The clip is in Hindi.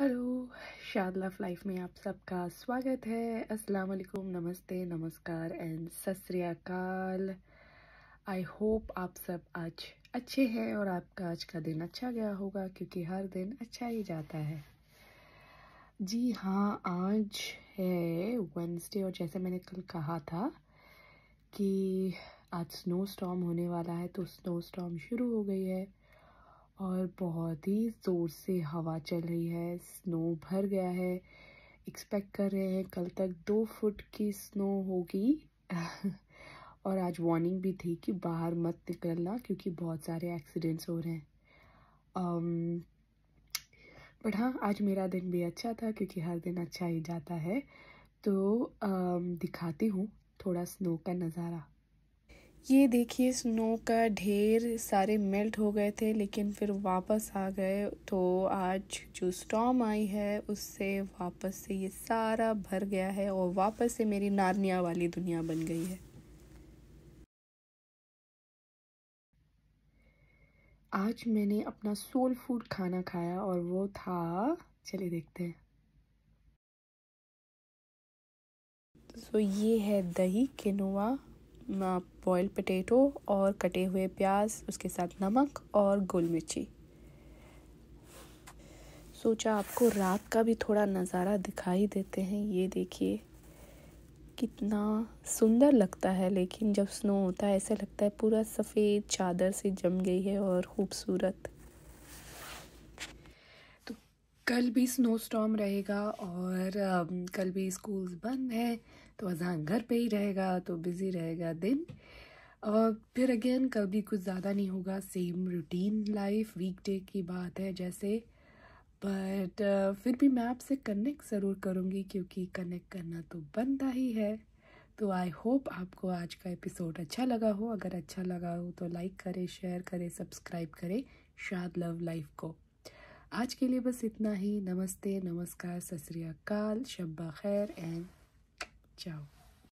हेलो शाद लव लाइफ में आप सबका स्वागत है अस्सलाम वालेकुम नमस्ते नमस्कार एंड सतरियाकाल आई होप आप सब आज अच्छे हैं और आपका आज का दिन अच्छा गया होगा क्योंकि हर दिन अच्छा ही जाता है जी हाँ आज है वेंसडे और जैसे मैंने कल कहा था कि आज स्नो स्टॉम होने वाला है तो स्नो स्टॉम शुरू हो गई है और बहुत ही ज़ोर से हवा चल रही है स्नो भर गया है एक्सपेक्ट कर रहे हैं कल तक दो फुट की स्नो होगी और आज वार्निंग भी थी कि बाहर मत निकलना क्योंकि बहुत सारे एक्सीडेंट्स हो रहे हैं um, बट हाँ आज मेरा दिन भी अच्छा था क्योंकि हर दिन अच्छा ही जाता है तो um, दिखाती हूँ थोड़ा स्नो का नज़ारा ये देखिए स्नो का ढेर सारे मेल्ट हो गए थे लेकिन फिर वापस आ गए तो आज जो स्टॉम आई है उससे वापस से ये सारा भर गया है और वापस से मेरी नारनिया वाली दुनिया बन गई है आज मैंने अपना सोल फूड खाना खाया और वो था चलिए देखते हैं सो तो so, ये है दही किनुआ बॉयल पटेटो और कटे हुए प्याज उसके साथ नमक और गोल मिर्ची सोचा आपको रात का भी थोड़ा नज़ारा दिखाई देते हैं ये देखिए कितना सुंदर लगता है लेकिन जब स्नो होता है ऐसा लगता है पूरा सफ़ेद चादर से जम गई है और ख़ूबसूरत कल भी स्नो स्टॉम रहेगा और कल भी स्कूल्स बंद हैं तो अजहान घर पे ही रहेगा तो बिज़ी रहेगा दिन और फिर अगेन कल भी कुछ ज़्यादा नहीं होगा सेम रूटीन लाइफ वीकडे की बात है जैसे बट फिर भी मैं आपसे कनेक्ट ज़रूर करूँगी क्योंकि कनेक्ट करना तो बनता ही है तो आई होप आपको आज का एपिसोड अच्छा लगा हो अगर अच्छा लगा हो तो लाइक करें शेयर करें सब्सक्राइब करें शाद लव लाइफ को आज के लिए बस इतना ही नमस्ते नमस्कार सत श्रीकाल शब्बा खैर एंड चाओ